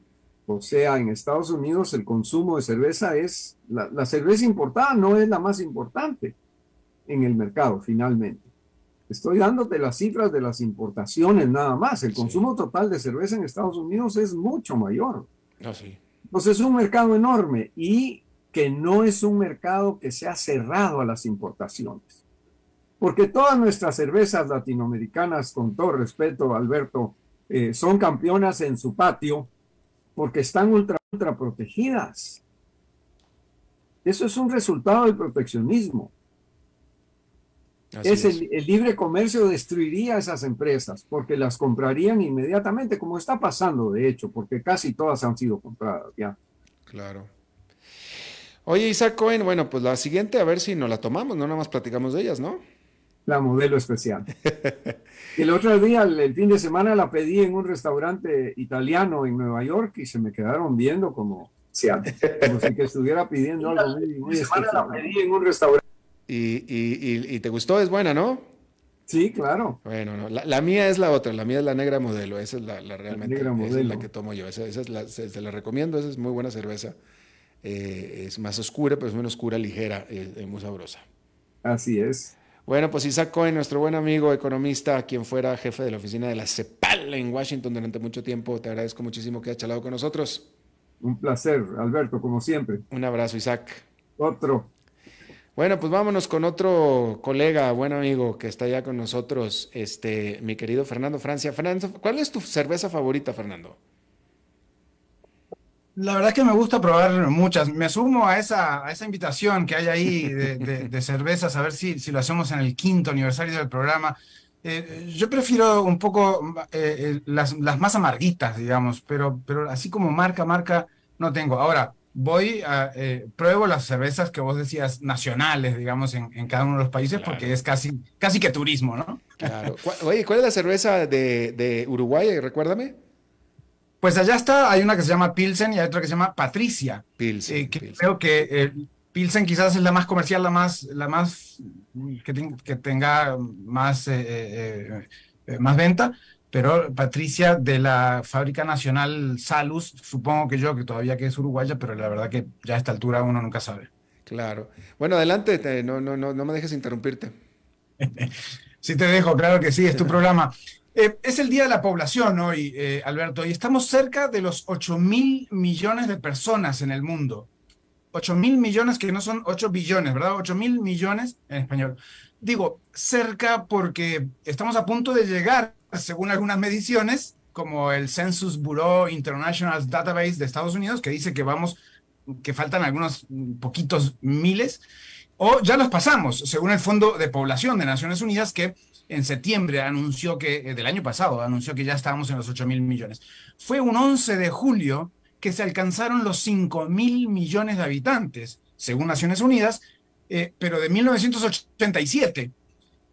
O sea, en Estados Unidos el consumo de cerveza es, la cerveza importada no es la más importante en el mercado finalmente Estoy dándote las cifras de las importaciones nada más. El consumo total de cerveza en Estados Unidos es mucho mayor. Así. Ah, Entonces es un mercado enorme y que no es un mercado que se ha cerrado a las importaciones. Porque todas nuestras cervezas latinoamericanas, con todo respeto, Alberto, eh, son campeonas en su patio porque están ultra, ultra protegidas. Eso es un resultado del proteccionismo. El, libre comercio destruiría esas empresas porque las comprarían inmediatamente, como está pasando de hecho, porque casi todas han sido compradas ya. Claro. Oye, Isaac Cohen, bueno, pues la siguiente a ver si nos la tomamos, no nada más platicamos de ellas, ¿no? La modelo especial. el otro día, el, fin de semana, la pedí en un restaurante italiano en Nueva York y se me quedaron viendo como, si estuviera pidiendo algo muy, muy semana La pedí en un restaurante y, te gustó, es buena, ¿no? Sí, claro. Bueno, la, mía es la otra, la mía es la negra modelo, esa es la, realmente, la, negra es la que tomo yo, esa, es la, se, la recomiendo, esa es muy buena cerveza, eh, es más oscura, pero es menos oscura, ligera, es, eh, eh, muy sabrosa. Así es. Bueno, pues Isaac Cohen, nuestro buen amigo economista, quien fuera jefe de la oficina de la CEPAL en Washington durante mucho tiempo, te agradezco muchísimo que hayas charlado con nosotros. Un placer, Alberto, como siempre. Un abrazo, Isaac. Otro. Bueno, pues vámonos con otro colega, buen amigo que está ya con nosotros, este, mi querido Fernando Francia. Fernando, ¿cuál es tu cerveza favorita, Fernando? La verdad es que me gusta probar muchas. Me sumo a esa, esa invitación que hay ahí de, cervezas, a ver si, si, lo hacemos en el quinto aniversario del programa. Eh, yo prefiero un poco eh, eh, las, más amarguitas, digamos, pero, pero así como marca, marca, no tengo. Ahora, voy a, eh, pruebo las cervezas que vos decías nacionales, digamos, en, en cada uno de los países, porque es casi, casi que turismo, ¿no? Claro. Oye, ¿cuál es la cerveza de, de Uruguay? Recuérdame. Pues allá está, hay una que se llama Pilsen y hay otra que se llama Patricia. Pilsen. Eh, creo que eh, Pilsen quizás es la más comercial, la más, la más que, que tenga más, más venta, pero Patricia de la Fábrica Nacional Salus, supongo que yo, que todavía que es uruguaya, pero la verdad que ya a esta altura uno nunca sabe. Claro. Bueno, adelante, no, no, no, no me dejes interrumpirte. sí, te dejo, claro que sí, es tu programa. Eh, es el Día de la Población hoy, eh, Alberto, y estamos cerca de los 8 mil millones de personas en el mundo. 8 mil millones que no son 8 billones, ¿verdad? 8 mil millones en español. Digo, cerca porque estamos a punto de llegar según algunas mediciones, como el Census Bureau International Database de Estados Unidos, que dice que vamos, que faltan algunos poquitos miles, o ya los pasamos, según el Fondo de Población de Naciones Unidas, que en septiembre anunció que, eh, del año pasado, anunció que ya estábamos en los 8 mil millones. Fue un 11 de julio que se alcanzaron los 5 mil millones de habitantes, según Naciones Unidas, eh, pero de 1987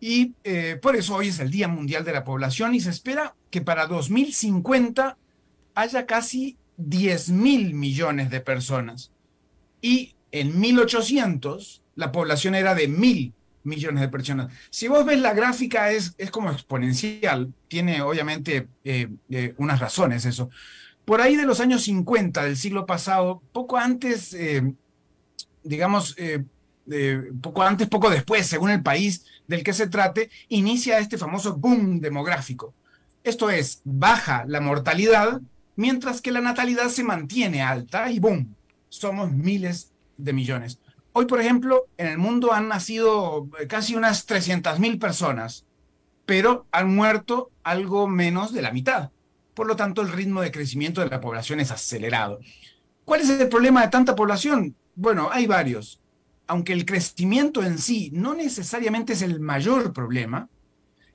y eh, por eso hoy es el Día Mundial de la Población y se espera que para 2050 haya casi 10 mil millones de personas. Y en 1800 la población era de mil millones de personas. Si vos ves la gráfica es, es como exponencial, tiene obviamente eh, eh, unas razones eso. Por ahí de los años 50 del siglo pasado, poco antes, digamos, poco antes, poco después, según el país, del que se trate, inicia este famoso boom demográfico. Esto es, baja la mortalidad, mientras que la natalidad se mantiene alta y boom, somos miles de millones. Hoy, por ejemplo, en el mundo han nacido eh, casi unas 300.000 personas, pero han muerto algo menos de la mitad. Por lo tanto, el ritmo de crecimiento de la población es acelerado. ¿Cuál es el problema de tanta población? Bueno, hay varios aunque el crecimiento en sí no necesariamente es el mayor problema,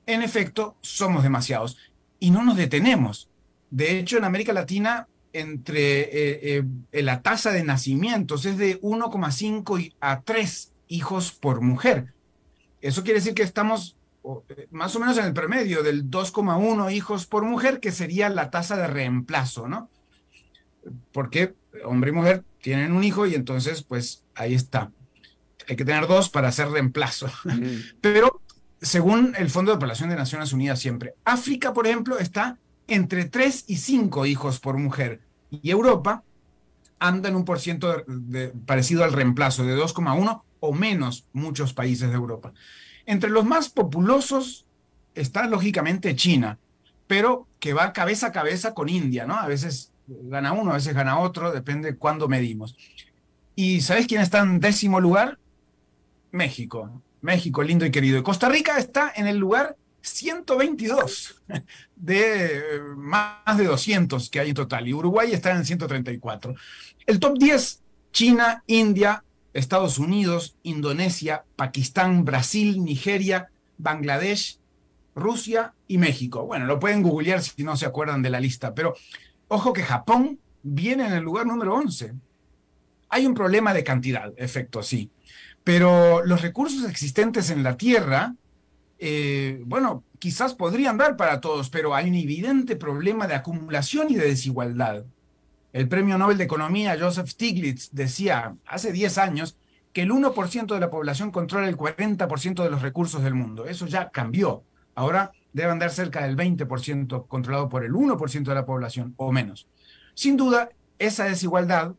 en efecto, somos demasiados y no nos detenemos. De hecho, en América Latina, entre eh, eh, la tasa de nacimientos es de 1,5 a 3 hijos por mujer. Eso quiere decir que estamos eh, más o menos en el promedio del 2,1 hijos por mujer, que sería la tasa de reemplazo, ¿no? Porque hombre y mujer tienen un hijo y entonces, pues ahí está hay que tener dos para hacer reemplazo. Pero según el Fondo de Población de Naciones Unidas siempre, África, por ejemplo, está entre 3 y cinco hijos por mujer y Europa anda en un por ciento parecido al reemplazo de 2,1 o menos muchos países de Europa. Entre los más populosos está lógicamente China, pero que va cabeza a cabeza con India, ¿no? A veces gana uno, a veces gana otro, depende cuándo medimos. ¿Y sabes quién está en décimo lugar? México. México, lindo y querido. Costa Rica está en el lugar 122 de eh, más de 200 que hay en total. Y Uruguay está en 134. El top 10, China, India, Estados Unidos, Indonesia, Pakistán, Brasil, Nigeria, Bangladesh, Rusia y México. Bueno, lo pueden googlear si no se acuerdan de la lista, pero ojo que Japón viene en el lugar número 11. Hay un problema de cantidad, efecto, sí. Pero los recursos existentes en la Tierra, eh, bueno, quizás podrían dar para todos, pero hay un evidente problema de acumulación y de desigualdad. El premio Nobel de Economía Joseph Stiglitz decía hace 10 años que el 1% de la población controla el 40% de los recursos del mundo. Eso ya cambió. Ahora deben andar cerca del 20% controlado por el 1% de la población o menos. Sin duda, esa desigualdad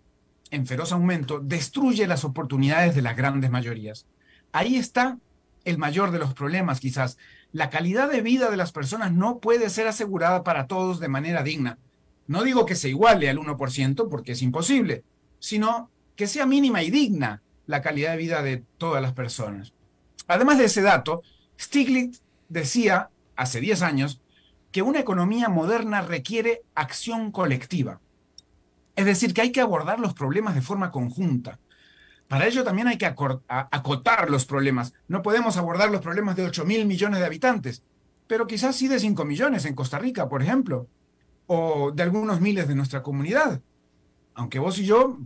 en feroz aumento destruye las oportunidades de las grandes mayorías. Ahí está el mayor de los problemas quizás. La calidad de vida de las personas no puede ser asegurada para todos de manera digna. No digo que se iguale al 1% porque es imposible, sino que sea mínima y digna la calidad de vida de todas las personas. Además de ese dato, Stiglitz decía hace 10 años que una economía moderna requiere acción colectiva. Es decir, que hay que abordar los problemas de forma conjunta. Para ello también hay que acotar los problemas. No podemos abordar los problemas de 8 mil millones de habitantes, pero quizás sí de 5 millones en Costa Rica, por ejemplo, o de algunos miles de nuestra comunidad. Aunque vos y yo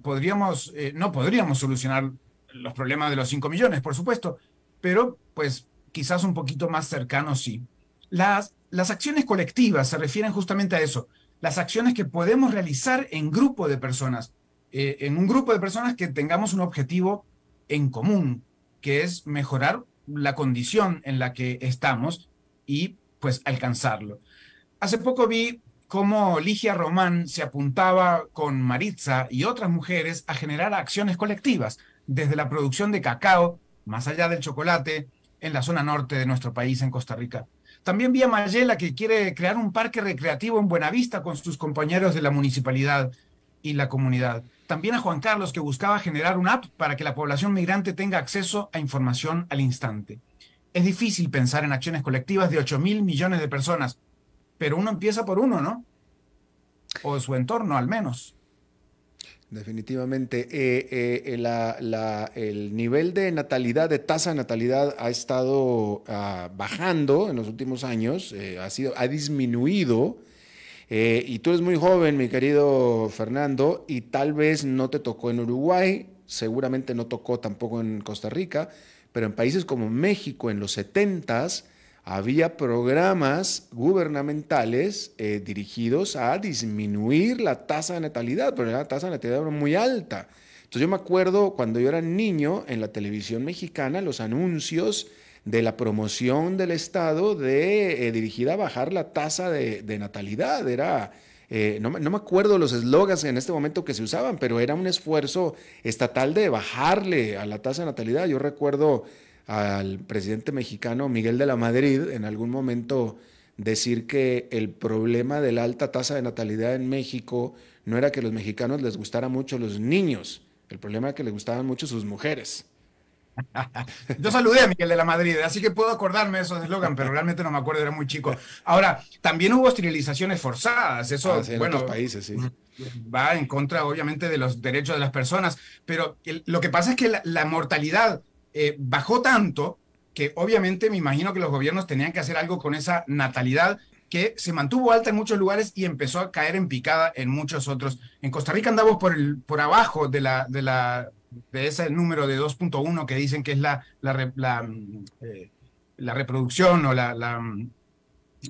eh, no podríamos solucionar los problemas de los 5 millones, por supuesto, pero pues quizás un poquito más cercanos sí. las acciones colectivas se refieren justamente a eso, las acciones que podemos realizar en grupo de personas, eh, en un grupo de personas que tengamos un objetivo en común, que es mejorar la condición en la que estamos y pues alcanzarlo. Hace poco vi cómo Ligia Román se apuntaba con Maritza y otras mujeres a generar acciones colectivas, desde la producción de cacao, más allá del chocolate, en la zona norte de nuestro país, en Costa Rica. También vi a Mayela que quiere crear un parque recreativo en Buenavista con sus compañeros de la municipalidad y la comunidad. También a Juan Carlos que buscaba generar un app para que la población migrante tenga acceso a información al instante. Es difícil pensar en acciones colectivas de 8 mil millones de personas, pero uno empieza por uno, ¿no? O su entorno al menos. Definitivamente. Eh, eh, el nivel de natalidad, de tasa de natalidad, ha estado ah, bajando en los últimos años, eh, ha, ha disminuido. y tú eres muy joven, mi querido Fernando, y tal vez no te tocó en Uruguay, seguramente no tocó tampoco en Costa Rica, pero en países como México en los 70s, había programas gubernamentales eh, dirigidos a disminuir la tasa de natalidad, pero la tasa de natalidad era muy alta. Entonces yo me acuerdo cuando yo era niño en la televisión mexicana, los anuncios de la promoción del Estado de, eh, dirigida a bajar la tasa de, natalidad, era... Eh, no, no, me acuerdo los eslogans en este momento que se usaban, pero era un esfuerzo estatal de bajarle a la tasa de natalidad. Yo recuerdo al presidente mexicano Miguel de la Madrid en algún momento decir que el problema de la alta tasa de natalidad en México no era que los mexicanos les gustaran mucho los niños, el problema era que les gustaban mucho sus mujeres. Yo saludé a Miguel de la Madrid, así que puedo acordarme de esos eslogan, pero realmente no me acuerdo, era muy chico. Ahora, también hubo esterilizaciones forzadas, eso ah, países, va en contra obviamente de los derechos de las personas, pero lo que pasa es que la, la mortalidad eh, bajó tanto que obviamente me imagino que los gobiernos tenían que hacer algo con esa natalidad que se mantuvo alta en muchos lugares y empezó a caer en picada en muchos otros. En Costa Rica andamos por, el, por abajo de, la, de, la, de ese número de 2.1 que dicen que es la, la, la, mm, eh, la reproducción o la, mm,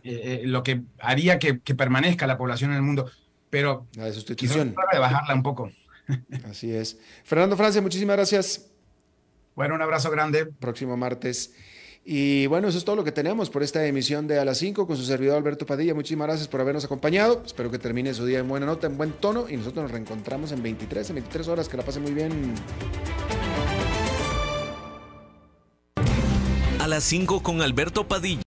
eh, lo que haría que, permanezca la población en el mundo. Pero la de sustitución. de bajarla un poco. Así es. Fernando Francia, muchísimas gracias. Bueno, un abrazo grande. Próximo martes. Y bueno, eso es todo lo que tenemos por esta emisión de A las 5 con su servidor Alberto Padilla. Muchísimas gracias por habernos acompañado. Espero que termine su día en buena nota, en buen tono. Y nosotros nos reencontramos en 23, en 23 horas. Que la pase muy bien. A las 5 con Alberto Padilla.